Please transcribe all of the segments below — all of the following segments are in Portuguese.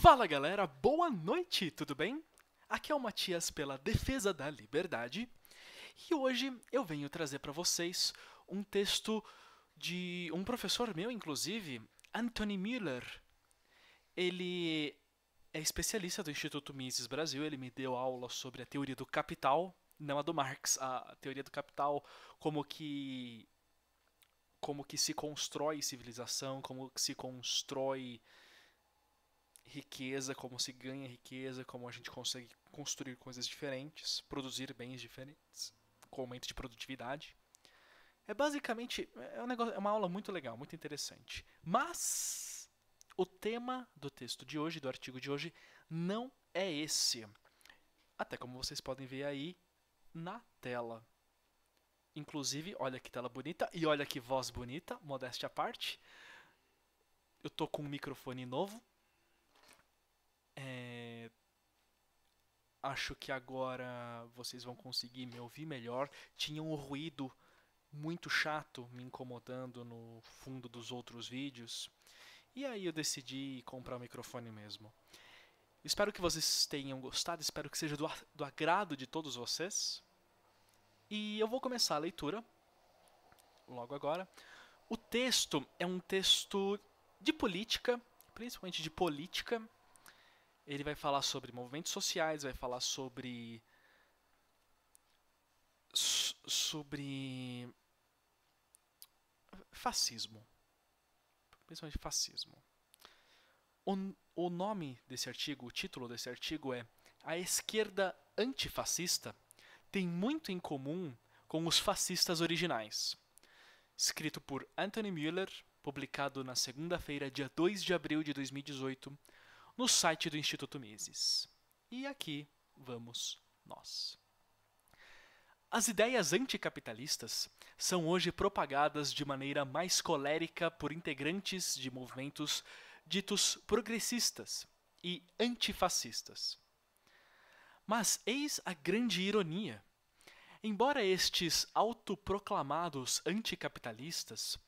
Fala galera, boa noite, tudo bem? Aqui é o Matias pela Defesa da Liberdade e hoje eu venho trazer para vocês um texto de um professor meu, inclusive, Anthony Miller. Ele é especialista do Instituto Mises Brasil, ele me deu aula sobre a teoria do capital, não a do Marx, a teoria do capital como que como que se constrói civilização, como que se constrói riqueza, como se ganha riqueza, como a gente consegue construir coisas diferentes, produzir bens diferentes, com aumento de produtividade. É basicamente é, um negócio, é uma aula muito legal, muito interessante. Mas o tema do texto de hoje, do artigo de hoje, não é esse. Até como vocês podem ver aí na tela. Inclusive, olha que tela bonita e olha que voz bonita, modéstia à parte. Eu tô com um microfone novo, Acho que agora vocês vão conseguir me ouvir melhor. Tinha um ruído muito chato me incomodando no fundo dos outros vídeos. E aí eu decidi comprar o microfone mesmo. Espero que vocês tenham gostado, espero que seja do, do agrado de todos vocês. E eu vou começar a leitura logo agora. O texto é um texto de política, principalmente de política, ele vai falar sobre movimentos sociais, vai falar sobre sobre fascismo, principalmente fascismo. O, o nome desse artigo, o título desse artigo é A esquerda antifascista tem muito em comum com os fascistas originais. Escrito por Anthony Miller, publicado na segunda-feira, dia 2 de abril de 2018, no site do Instituto Mises. E aqui vamos nós. As ideias anticapitalistas são hoje propagadas de maneira mais colérica por integrantes de movimentos ditos progressistas e antifascistas. Mas eis a grande ironia. Embora estes autoproclamados anticapitalistas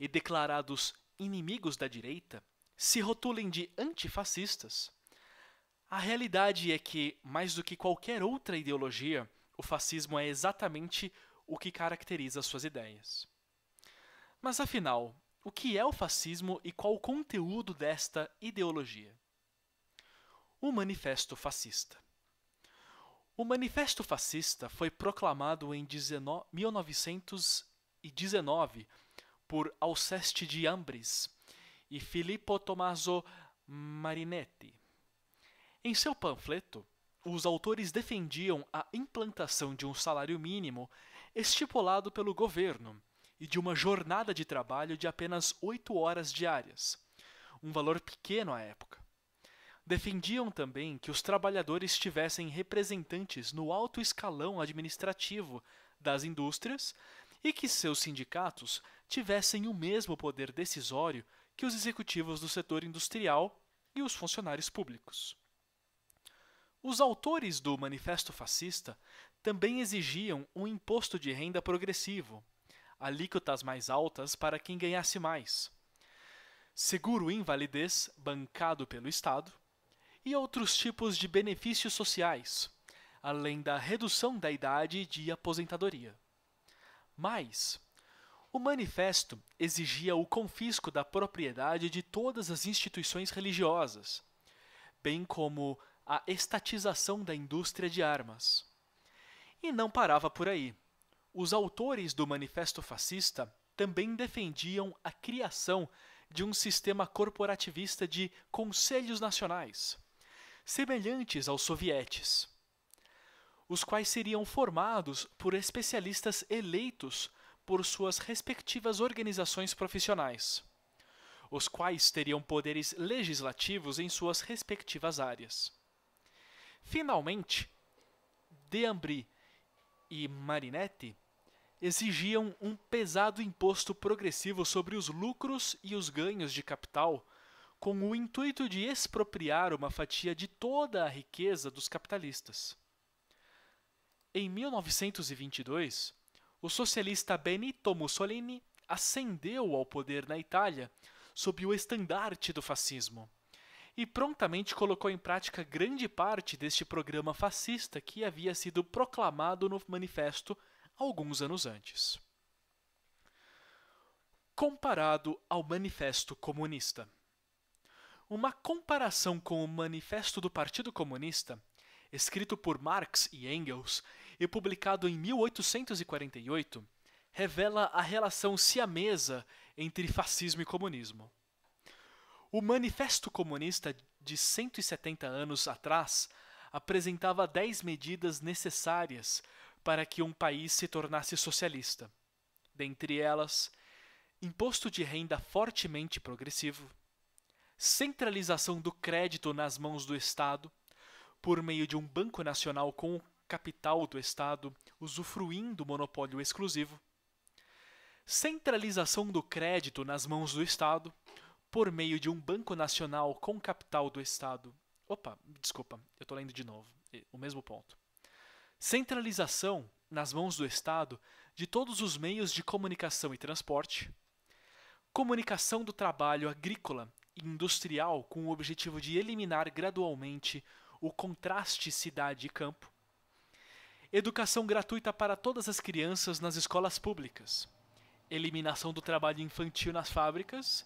e declarados inimigos da direita se rotulem de antifascistas. A realidade é que, mais do que qualquer outra ideologia, o fascismo é exatamente o que caracteriza suas ideias. Mas afinal, o que é o fascismo e qual o conteúdo desta ideologia? O Manifesto Fascista. O Manifesto Fascista foi proclamado em 19... 1919 por Alceste de Ambres e Filippo Tommaso Marinetti. Em seu panfleto, os autores defendiam a implantação de um salário mínimo estipulado pelo governo e de uma jornada de trabalho de apenas oito horas diárias, um valor pequeno à época. Defendiam também que os trabalhadores tivessem representantes no alto escalão administrativo das indústrias e que seus sindicatos tivessem o mesmo poder decisório que os executivos do setor industrial e os funcionários públicos. Os autores do Manifesto Fascista também exigiam um imposto de renda progressivo, alíquotas mais altas para quem ganhasse mais, seguro invalidez bancado pelo Estado e outros tipos de benefícios sociais, além da redução da idade de aposentadoria. Mas, o manifesto exigia o confisco da propriedade de todas as instituições religiosas, bem como a estatização da indústria de armas. E não parava por aí. Os autores do Manifesto Fascista também defendiam a criação de um sistema corporativista de conselhos nacionais, semelhantes aos sovietes, os quais seriam formados por especialistas eleitos por suas respectivas organizações profissionais, os quais teriam poderes legislativos em suas respectivas áreas. Finalmente, Deambri e Marinetti exigiam um pesado imposto progressivo sobre os lucros e os ganhos de capital, com o intuito de expropriar uma fatia de toda a riqueza dos capitalistas. Em 1922, o socialista Benito Mussolini ascendeu ao poder na Itália sob o estandarte do fascismo e prontamente colocou em prática grande parte deste programa fascista que havia sido proclamado no manifesto alguns anos antes. Comparado ao Manifesto Comunista. Uma comparação com o Manifesto do Partido Comunista, escrito por Marx e Engels e publicado em 1848, revela a relação siamesa entre fascismo e comunismo. O Manifesto Comunista de 170 anos atrás apresentava 10 medidas necessárias para que um país se tornasse socialista. Dentre elas, imposto de renda fortemente progressivo, centralização do crédito nas mãos do Estado, por meio de um Banco Nacional com capital do Estado, usufruindo monopólio exclusivo, centralização do crédito nas mãos do Estado, por meio de um Banco Nacional com capital do Estado. Opa, desculpa, eu estou lendo de novo, o mesmo ponto. Centralização nas mãos do Estado de todos os meios de comunicação e transporte. Comunicação do trabalho agrícola e industrial com o objetivo de eliminar gradualmente o contraste cidade e campo educação gratuita para todas as crianças nas escolas públicas, eliminação do trabalho infantil nas fábricas,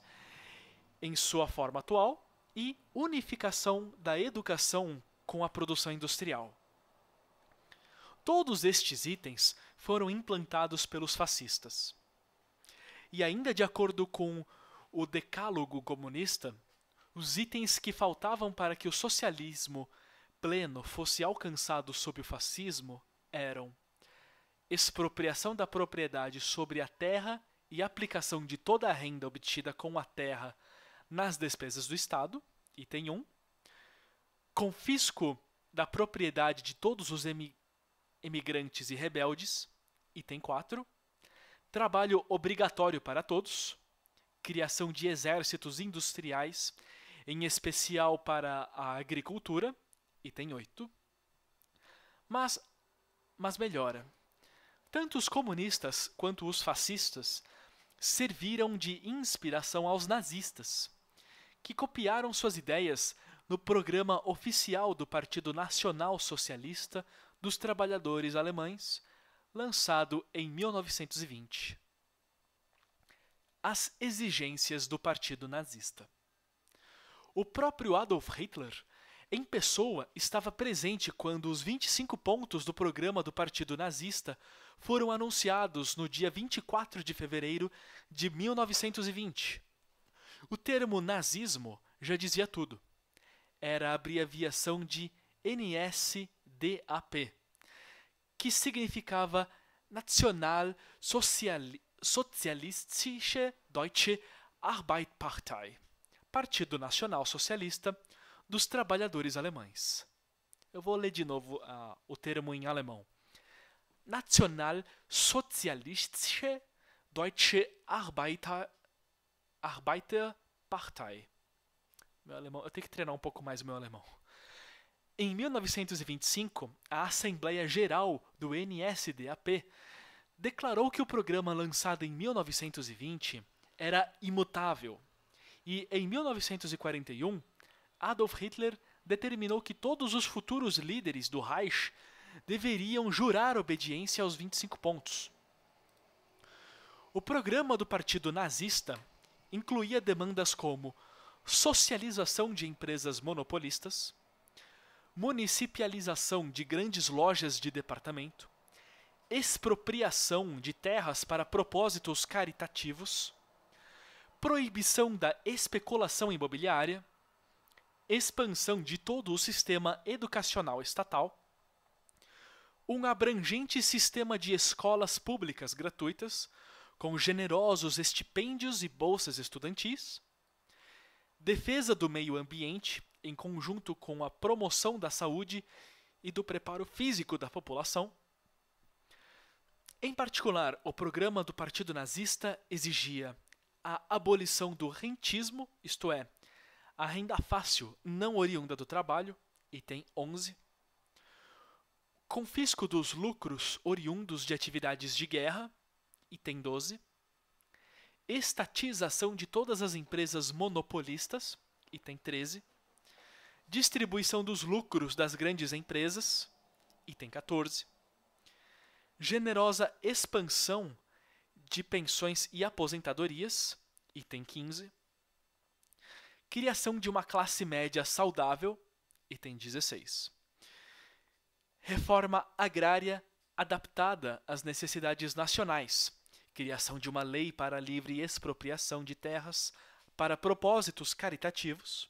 em sua forma atual, e unificação da educação com a produção industrial. Todos estes itens foram implantados pelos fascistas. E ainda de acordo com o Decálogo Comunista, os itens que faltavam para que o socialismo pleno fosse alcançado sob o fascismo eram expropriação da propriedade sobre a terra e aplicação de toda a renda obtida com a terra nas despesas do Estado, item 1, confisco da propriedade de todos os emigrantes e rebeldes, item 4, trabalho obrigatório para todos, criação de exércitos industriais, em especial para a agricultura, item 8. Mas mas melhora. Tanto os comunistas quanto os fascistas serviram de inspiração aos nazistas, que copiaram suas ideias no programa oficial do Partido Nacional Socialista dos Trabalhadores Alemães, lançado em 1920. As exigências do Partido Nazista. O próprio Adolf Hitler em pessoa estava presente quando os 25 pontos do programa do Partido Nazista foram anunciados no dia 24 de fevereiro de 1920. O termo nazismo já dizia tudo. Era a abreviação de NSDAP, que significava National Sozialistische Deutsche Arbeiterpartei, Partido Nacional Socialista dos trabalhadores alemães. Eu vou ler de novo uh, o termo em alemão. Nationalsozialistische Deutsche Arbeiter, Arbeiterpartei. Meu alemão, eu tenho que treinar um pouco mais o meu alemão. Em 1925, a Assembleia Geral do NSDAP declarou que o programa lançado em 1920 era imutável. E em 1941, Adolf Hitler determinou que todos os futuros líderes do Reich deveriam jurar obediência aos 25 pontos. O programa do Partido Nazista incluía demandas como socialização de empresas monopolistas, municipalização de grandes lojas de departamento, expropriação de terras para propósitos caritativos, proibição da especulação imobiliária expansão de todo o sistema educacional estatal, um abrangente sistema de escolas públicas gratuitas, com generosos estipêndios e bolsas estudantis, defesa do meio ambiente, em conjunto com a promoção da saúde e do preparo físico da população. Em particular, o programa do Partido Nazista exigia a abolição do rentismo, isto é, a renda fácil não oriunda do trabalho, item 11, confisco dos lucros oriundos de atividades de guerra, item 12, estatização de todas as empresas monopolistas, item 13, distribuição dos lucros das grandes empresas, item 14, generosa expansão de pensões e aposentadorias, item 15, Criação de uma classe média saudável, item 16. Reforma agrária adaptada às necessidades nacionais. Criação de uma lei para a livre expropriação de terras para propósitos caritativos.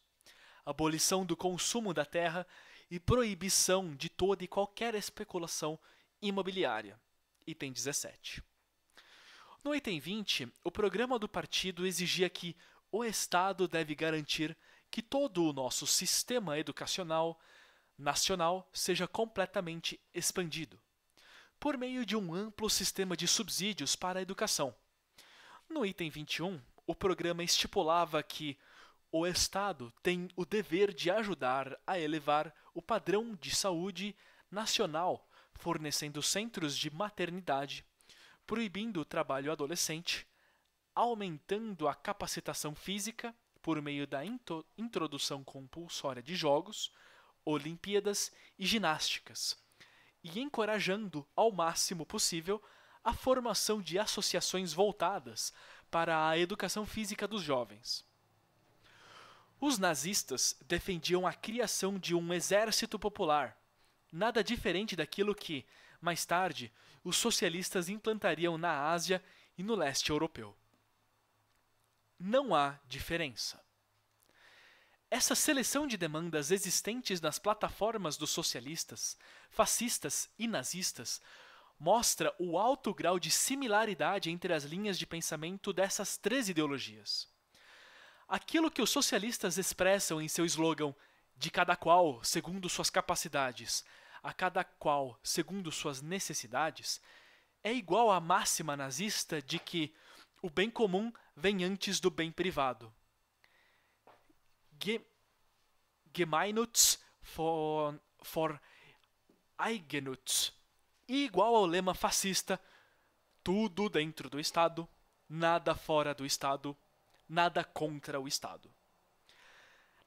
Abolição do consumo da terra e proibição de toda e qualquer especulação imobiliária. Item 17. No item 20, o programa do partido exigia que o Estado deve garantir que todo o nosso sistema educacional nacional seja completamente expandido, por meio de um amplo sistema de subsídios para a educação. No item 21, o programa estipulava que o Estado tem o dever de ajudar a elevar o padrão de saúde nacional, fornecendo centros de maternidade, proibindo o trabalho adolescente, aumentando a capacitação física por meio da introdução compulsória de jogos, Olimpíadas e ginásticas, e encorajando ao máximo possível a formação de associações voltadas para a educação física dos jovens. Os nazistas defendiam a criação de um exército popular, nada diferente daquilo que, mais tarde, os socialistas implantariam na Ásia e no leste europeu não há diferença. Essa seleção de demandas existentes nas plataformas dos socialistas, fascistas e nazistas mostra o alto grau de similaridade entre as linhas de pensamento dessas três ideologias. Aquilo que os socialistas expressam em seu slogan de cada qual segundo suas capacidades, a cada qual segundo suas necessidades, é igual à máxima nazista de que o bem comum vem antes do bem privado. Ge Gemeinnutz for, for Eigennutz. E igual ao lema fascista, tudo dentro do Estado, nada fora do Estado, nada contra o Estado.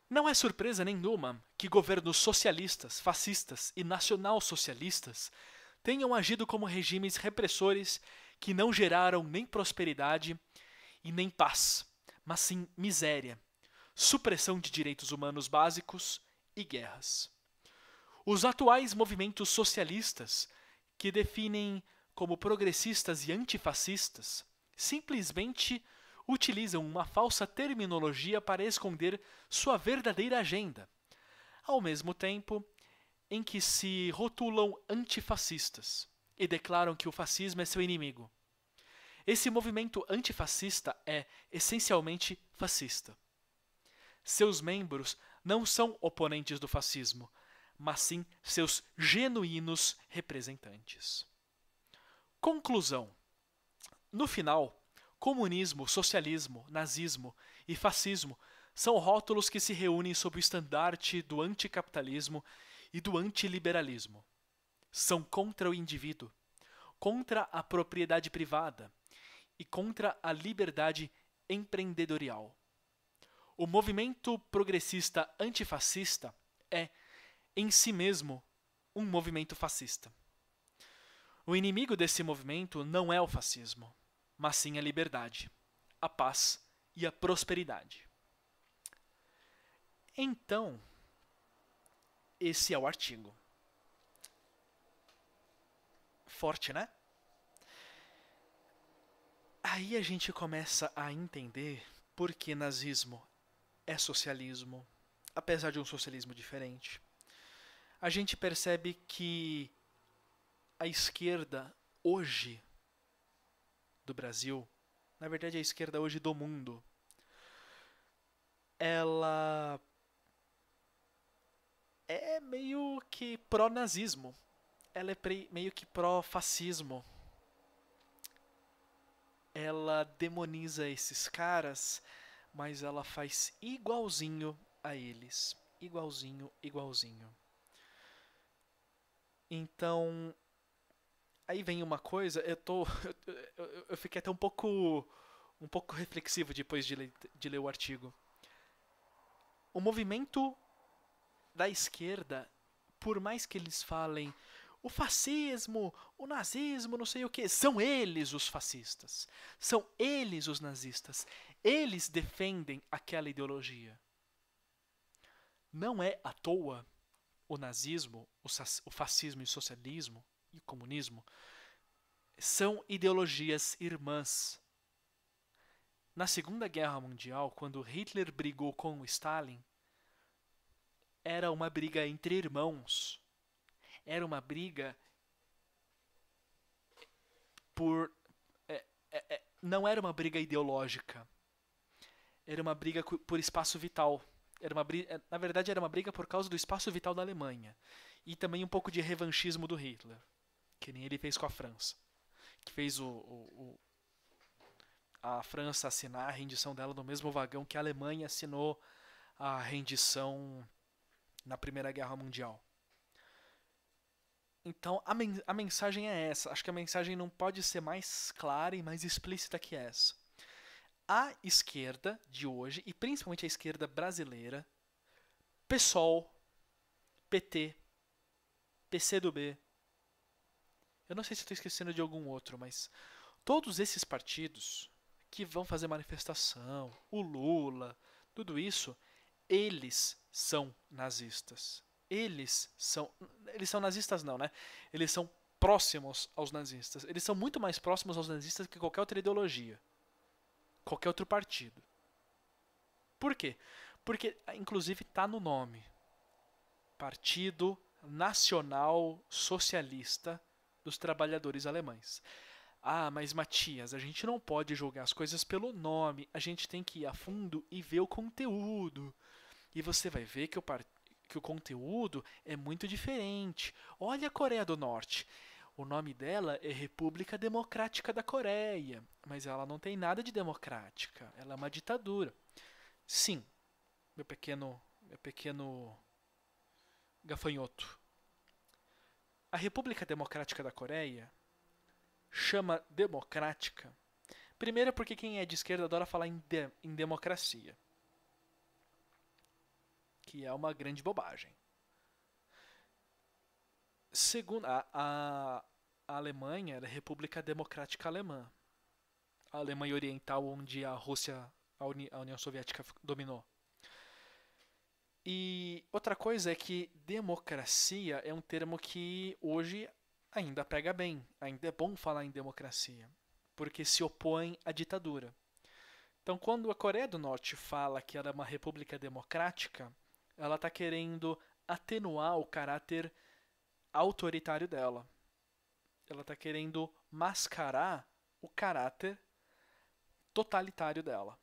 Não é surpresa nenhuma que governos socialistas, fascistas e nacional-socialistas tenham agido como regimes repressores que não geraram nem prosperidade e nem paz, mas sim miséria, supressão de direitos humanos básicos e guerras. Os atuais movimentos socialistas, que definem como progressistas e antifascistas, simplesmente utilizam uma falsa terminologia para esconder sua verdadeira agenda, ao mesmo tempo em que se rotulam antifascistas e declaram que o fascismo é seu inimigo. Esse movimento antifascista é essencialmente fascista. Seus membros não são oponentes do fascismo, mas sim seus genuínos representantes. Conclusão: No final, comunismo, socialismo, nazismo e fascismo são rótulos que se reúnem sob o estandarte do anticapitalismo e do antiliberalismo são contra o indivíduo, contra a propriedade privada e contra a liberdade empreendedorial. O movimento progressista antifascista é, em si mesmo, um movimento fascista. O inimigo desse movimento não é o fascismo, mas sim a liberdade, a paz e a prosperidade. Então, esse é o artigo forte, né? Aí a gente começa a entender por que nazismo é socialismo, apesar de um socialismo diferente. A gente percebe que a esquerda hoje do Brasil, na verdade a esquerda hoje do mundo, ela é meio que pró-nazismo ela é meio que pró-fascismo. Ela demoniza esses caras, mas ela faz igualzinho a eles. Igualzinho, igualzinho. Então. Aí vem uma coisa, eu tô. Eu, eu fiquei até um pouco. um pouco reflexivo depois de de ler o artigo. O movimento da esquerda, por mais que eles falem o fascismo, o nazismo, não sei o que. São eles os fascistas. São eles os nazistas. Eles defendem aquela ideologia. Não é à toa o nazismo, o fascismo e o socialismo e o comunismo são ideologias irmãs. Na Segunda Guerra Mundial, quando Hitler brigou com Stalin, era uma briga entre irmãos era uma briga por. É, é, é, não era uma briga ideológica. Era uma briga por espaço vital. Era uma briga, é, na verdade, era uma briga por causa do espaço vital da Alemanha. E também um pouco de revanchismo do Hitler. Que nem ele fez com a França. Que fez o, o, o a França assinar a rendição dela no mesmo vagão que a Alemanha assinou a rendição na Primeira Guerra Mundial. Então a, men a mensagem é essa. Acho que a mensagem não pode ser mais clara e mais explícita que essa. A esquerda de hoje, e principalmente a esquerda brasileira, PSOL, PT, PCdoB, eu não sei se estou esquecendo de algum outro, mas todos esses partidos que vão fazer manifestação, o Lula, tudo isso, eles são nazistas eles são. Eles são nazistas, não, né? Eles são próximos aos nazistas. Eles são muito mais próximos aos nazistas que qualquer outra ideologia, qualquer outro partido. Por quê? Porque, inclusive, está no nome: Partido Nacional Socialista dos Trabalhadores Alemães. Ah, mas Matias, a gente não pode julgar as coisas pelo nome, a gente tem que ir a fundo e ver o conteúdo. E você vai ver que o partido que o conteúdo é muito diferente. Olha a Coreia do Norte. O nome dela é República Democrática da Coreia, mas ela não tem nada de democrática. Ela é uma ditadura. Sim, meu pequeno, meu pequeno gafanhoto. A República Democrática da Coreia chama democrática. Primeiro porque quem é de esquerda adora falar em, de, em democracia que é uma grande bobagem. Segundo a, a, Alemanha era a República Democrática Alemã, a Alemanha Oriental onde a Rússia, a, Uni, a União Soviética dominou. E outra coisa é que democracia é um termo que hoje ainda pega bem, ainda é bom falar em democracia, porque se opõe à ditadura. Então, quando a Coreia do Norte fala que era é uma república democrática, ela está querendo atenuar o caráter autoritário dela. Ela está querendo mascarar o caráter totalitário dela.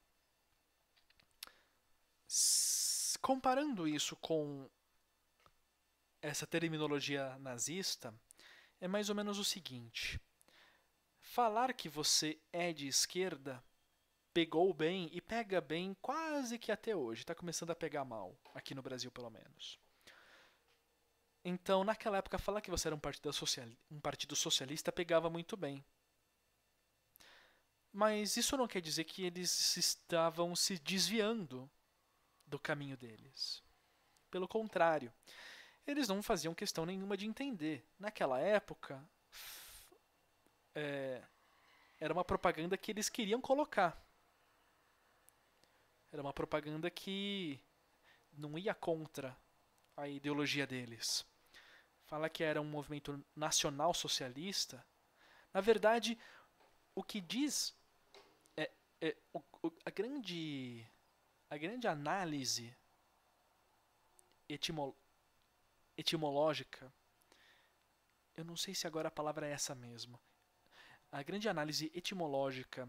comparando isso com essa terminologia nazista, é mais ou menos o seguinte: falar que você é de esquerda pegou bem e pega bem quase que até hoje. Está começando a pegar mal, aqui no Brasil pelo menos. Então, naquela época, falar que você era um partido, um partido socialista pegava muito bem. Mas isso não quer dizer que eles estavam se desviando do caminho deles. Pelo contrário, eles não faziam questão nenhuma de entender. Naquela época, é, era uma propaganda que eles queriam colocar. Era uma propaganda que não ia contra a ideologia deles. Fala que era um movimento nacional socialista. Na verdade, o que diz é, é o, o, a grande a grande análise etimo, etimológica. Eu não sei se agora a palavra é essa mesmo. A grande análise etimológica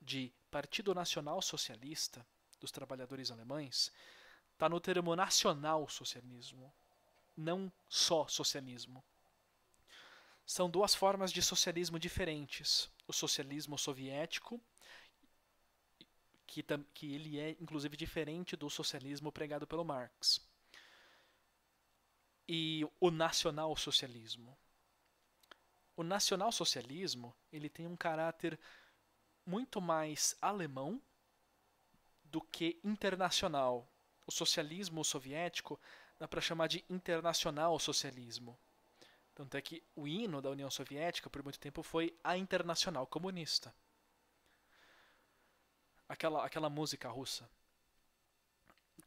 de Partido Nacional Socialista dos trabalhadores alemães está no termo nacional socialismo, não só socialismo. São duas formas de socialismo diferentes: o socialismo soviético, que, que ele é inclusive diferente do socialismo pregado pelo Marx, e o nacional socialismo. O nacional socialismo ele tem um caráter muito mais alemão do que internacional. O socialismo soviético dá para chamar de internacional socialismo. Tanto é que o hino da União Soviética por muito tempo foi a Internacional Comunista. Aquela, aquela música russa.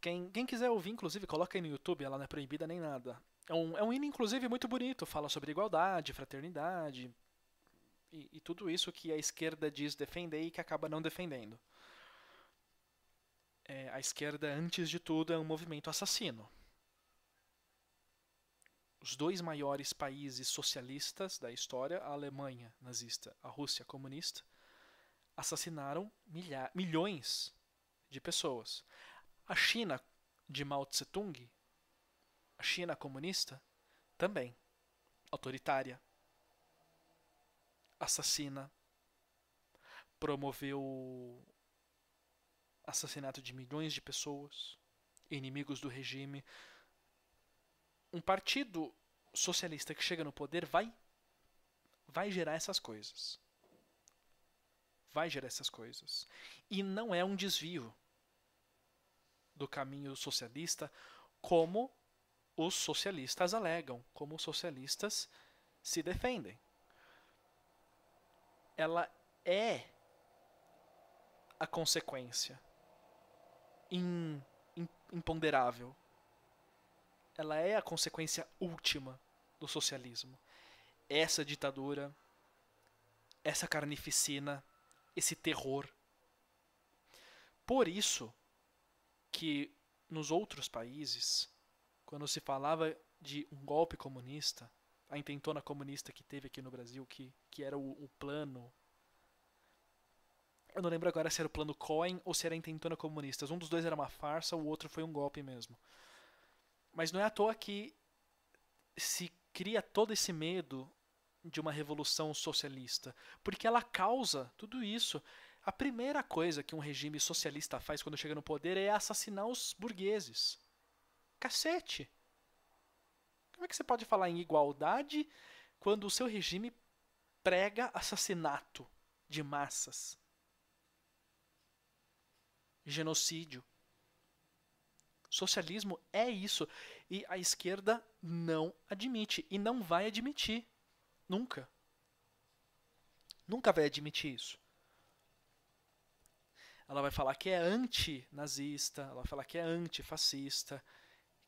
Quem, quem quiser ouvir, inclusive, coloca aí no YouTube, ela não é proibida nem nada. É um, é um hino, inclusive, muito bonito, fala sobre igualdade, fraternidade e, e tudo isso que a esquerda diz defender e que acaba não defendendo é, a esquerda, antes de tudo, é um movimento assassino. Os dois maiores países socialistas da história, a Alemanha nazista, a Rússia comunista, assassinaram milha milhões de pessoas. A China de Mao Tse-tung, a China comunista, também autoritária, assassina, promoveu assassinato de milhões de pessoas, inimigos do regime. Um partido socialista que chega no poder vai vai gerar essas coisas. Vai gerar essas coisas. E não é um desvio do caminho socialista como os socialistas alegam, como os socialistas se defendem. Ela é a consequência in, in, imponderável. Ela é a consequência última do socialismo. Essa ditadura, essa carnificina, esse terror. Por isso que nos outros países, quando se falava de um golpe comunista, a intentona comunista que teve aqui no Brasil, que, que era o, o plano eu não lembro agora se era o plano Cohen ou se era a intentona comunistas. Um dos dois era uma farsa, o outro foi um golpe mesmo. Mas não é à toa que se cria todo esse medo de uma revolução socialista, porque ela causa tudo isso. A primeira coisa que um regime socialista faz quando chega no poder é assassinar os burgueses. Cacete! Como é que você pode falar em igualdade quando o seu regime prega assassinato de massas? genocídio. Socialismo é isso. E a esquerda não admite. E não vai admitir. Nunca. Nunca vai admitir isso. Ela vai falar que é antinazista, ela vai falar que é antifascista,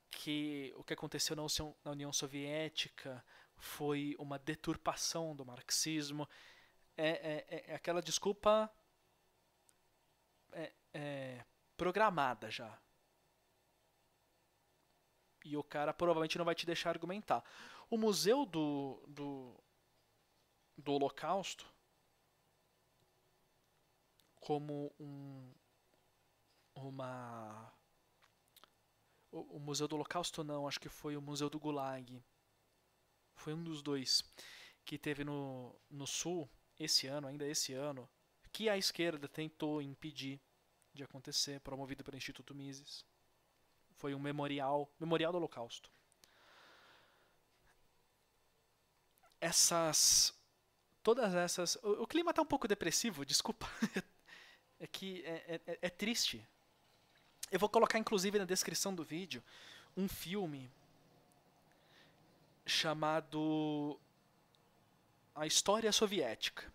que o que aconteceu na União Soviética foi uma deturpação do marxismo. É, é, é, é aquela desculpa é, é, programada já. E o cara provavelmente não vai te deixar argumentar. O museu do, do, do Holocausto, como um, uma. O, o Museu do Holocausto, não, acho que foi o Museu do Gulag. Foi um dos dois que teve no, no Sul, esse ano, ainda esse ano, que a esquerda tentou impedir de acontecer, promovido pelo Instituto Mises. Foi um memorial, memorial do Holocausto. Essas todas essas, o, o clima está um pouco depressivo, desculpa. é que é, é, é, é triste. Eu vou colocar inclusive na descrição do vídeo um filme chamado A História Soviética.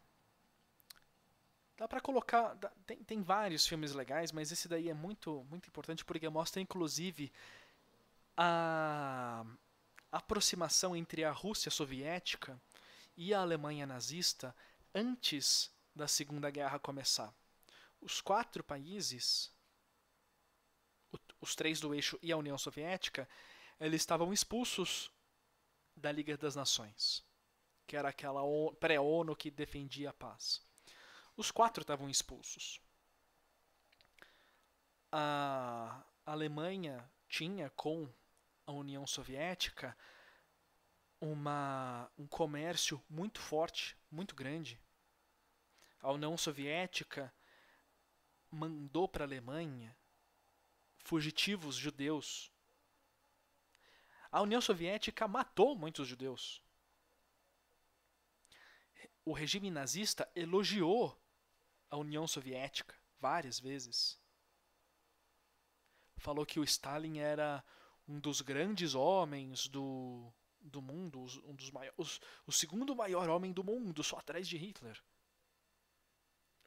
Dá para colocar. Dá, tem, tem vários filmes legais, mas esse daí é muito, muito importante porque mostra inclusive a aproximação entre a Rússia soviética e a Alemanha nazista antes da Segunda Guerra começar. Os quatro países, os três do eixo e a União Soviética, eles estavam expulsos da Liga das Nações, que era aquela pré-ONU que defendia a paz. Os quatro estavam expulsos. A Alemanha tinha com a União Soviética uma, um comércio muito forte, muito grande. A União Soviética mandou para a Alemanha fugitivos judeus. A União Soviética matou muitos judeus. O regime nazista elogiou a União Soviética várias vezes. Falou que o Stalin era um dos grandes homens do, do mundo, um dos maiores, o segundo maior homem do mundo, só atrás de Hitler.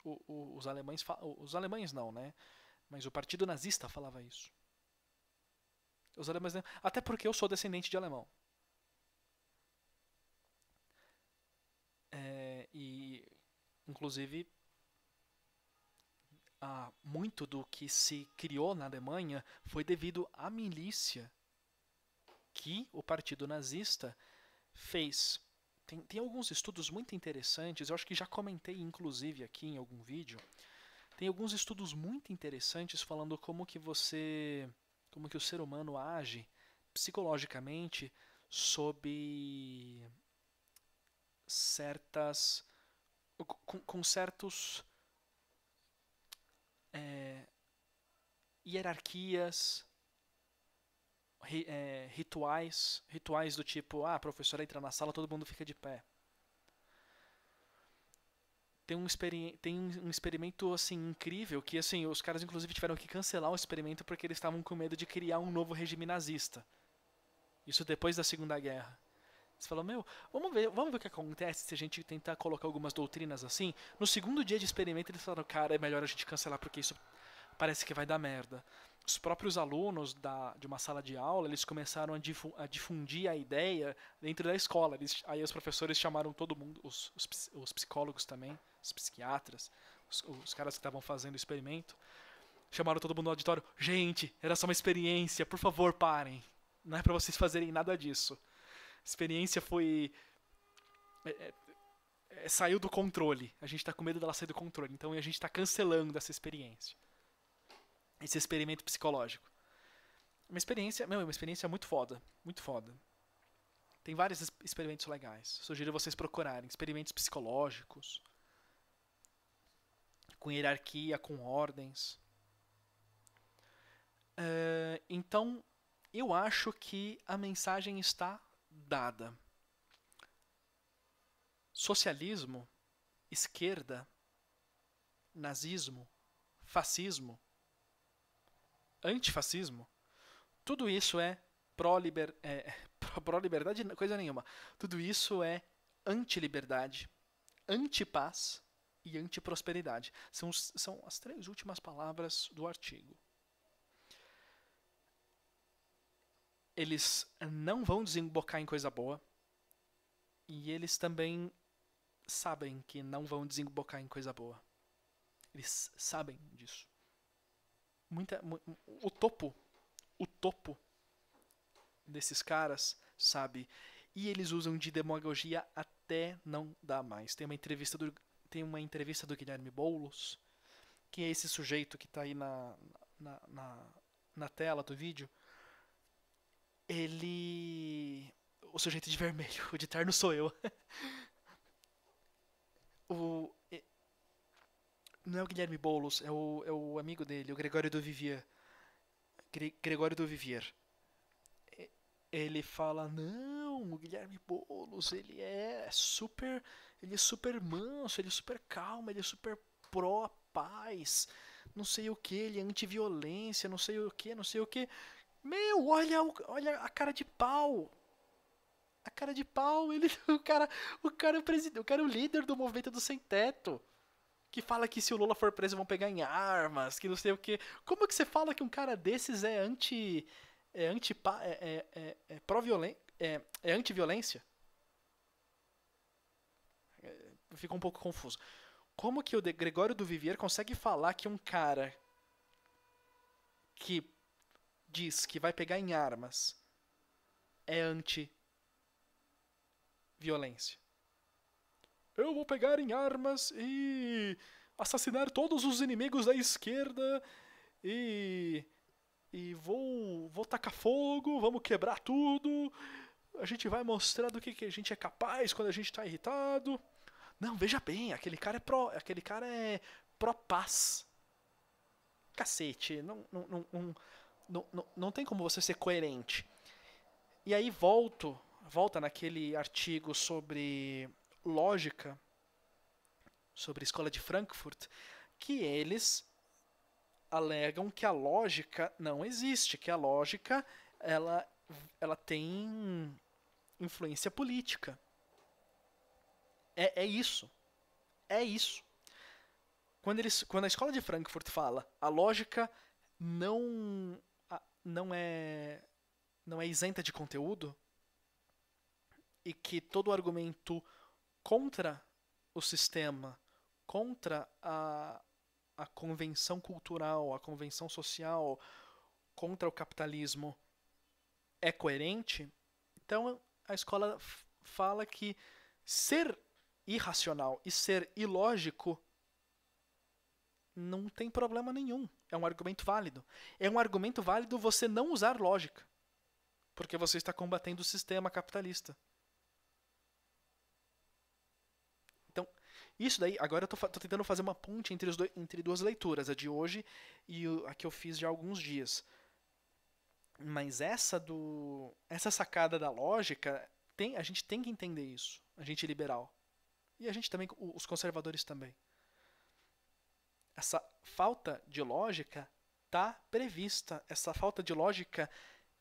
O, o, os alemães, os alemães não, né? Mas o partido nazista falava isso. Os alemães, até porque eu sou descendente de alemão. É, e inclusive ah, muito do que se criou na Alemanha foi devido à milícia que o partido nazista fez. Tem, tem alguns estudos muito interessantes, eu acho que já comentei inclusive aqui em algum vídeo. Tem alguns estudos muito interessantes falando como que você, como que o ser humano age psicologicamente sob certas com, com certos é, hierarquias, ri, é, rituais, rituais do tipo, ah, a professora entra na sala, todo mundo fica de pé. Tem um, tem um experimento assim incrível que assim os caras inclusive tiveram que cancelar o experimento porque eles estavam com medo de criar um novo regime nazista. Isso depois da Segunda Guerra. Você falou, meu, vamos ver, vamos ver o que acontece se a gente tentar colocar algumas doutrinas assim. No segundo dia de experimento, eles falaram, cara, é melhor a gente cancelar porque isso parece que vai dar merda. Os próprios alunos da, de uma sala de aula, eles começaram a, difu a difundir a ideia dentro da escola. Eles, aí os professores chamaram todo mundo, os, os, os psicólogos também, os psiquiatras, os, os caras que estavam fazendo o experimento, chamaram todo mundo no auditório. Gente, era só uma experiência, por favor, parem. Não é para vocês fazerem nada disso experiência foi. É, é, é, saiu do controle. A gente está com medo dela sair do controle. Então a gente está cancelando essa experiência. Esse experimento psicológico. Uma experiência, meu, uma experiência muito foda. Muito foda. Tem vários experimentos legais. Sugiro vocês procurarem experimentos psicológicos, com hierarquia, com ordens. Uh, então, eu acho que a mensagem está dada. Socialismo, esquerda, nazismo, fascismo, antifascismo, tudo isso é, é, é pró-liberdade, é, pró coisa nenhuma. Tudo isso é antiliberdade, antipaz e antiprosperidade. São, são as três últimas palavras do artigo. eles eh, não vão desembocar em coisa boa. E eles também sabem que não vão desembocar em coisa boa. Eles sabem disso. Muita, o topo, o topo desses caras sabe. E eles usam de demagogia até não dar mais. Tem uma entrevista do, tem uma entrevista do Guilherme Boulos, que é esse sujeito que está aí na, na, na, na tela do vídeo ele. O sujeito de vermelho, o de terno sou eu. o. Não é o Guilherme Boulos, é o, é o amigo dele, o Gregório do Vivier. Gre Gregório do Vivier. Ele fala: Não, o Guilherme Boulos, ele é super. Ele é super manso, ele é super calmo, ele é super pró-paz, não sei o que, ele é anti-violência, não sei o que, não sei o que. Meu, olha, o, olha a cara de pau. A cara de pau, ele, o cara, o cara é o presidente, o cara é o líder do movimento do sem teto, que fala que se o Lula for preso vão pegar em armas, que não sei o quê. Como é que você fala que um cara desses é anti é anti é, é, é, é pró violência, é, é anti-violência? É, Ficou um pouco confuso. Como que o Gregório do Vivier consegue falar que um cara que diz que vai pegar em armas é anti-violência. Eu vou pegar em armas e assassinar todos os inimigos da esquerda e e vou vou tacar fogo, vamos quebrar tudo. A gente vai mostrar do que, que a gente é capaz quando a gente está irritado. Não, veja bem, aquele cara é pró, aquele cara é pró paz. Cacete, não, não, não, não não, não, não tem como você ser coerente. E aí volto, volta naquele artigo sobre lógica, sobre a escola de Frankfurt, que eles alegam que a lógica não existe, que a lógica ela, ela tem influência política. É, é isso. É isso. Quando, eles, quando a escola de Frankfurt fala a lógica não não é não é isenta de conteúdo e que todo argumento contra o sistema, contra a, a convenção cultural, a convenção social, contra o capitalismo é coerente, então a escola fala que ser irracional e ser ilógico não tem problema nenhum. É um argumento válido. É um argumento válido você não usar lógica. Porque você está combatendo o sistema capitalista. Então, isso daí, agora eu estou tentando fazer uma ponte entre, os dois, entre duas leituras, a de hoje e a que eu fiz já há alguns dias. Mas essa do. essa sacada da lógica, tem, a gente tem que entender isso. A gente liberal. E a gente também, os conservadores também. Essa falta de lógica está prevista, essa falta de lógica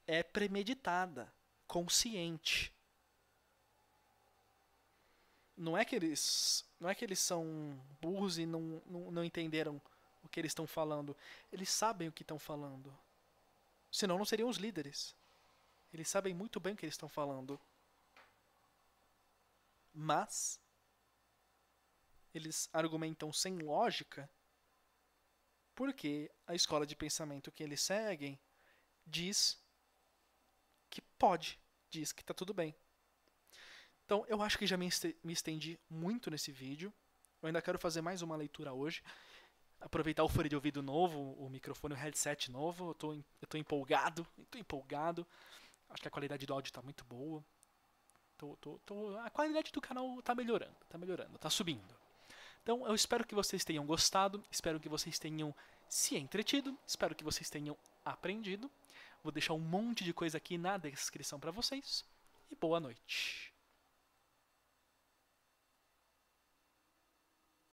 é premeditada, consciente. Não é que eles, não é que eles são burros e não, não, não entenderam o que eles estão falando. Eles sabem o que estão falando. Senão não seriam os líderes. Eles sabem muito bem o que eles estão falando. Mas eles argumentam sem lógica porque a escola de pensamento que eles seguem diz que pode, diz que está tudo bem. Então, eu acho que já me estendi muito nesse vídeo. Eu ainda quero fazer mais uma leitura hoje. Aproveitar o fone de ouvido novo, o microfone, o headset novo. Eu tô, eu tô empolgado, eu tô empolgado. Acho que a qualidade do áudio está muito boa. Tô, tô, tô, a qualidade do canal está melhorando, está melhorando, está subindo. Então eu espero que vocês tenham gostado, espero que vocês tenham se entretido, espero que vocês tenham aprendido. Vou deixar um monte de coisa aqui na descrição para vocês e boa noite.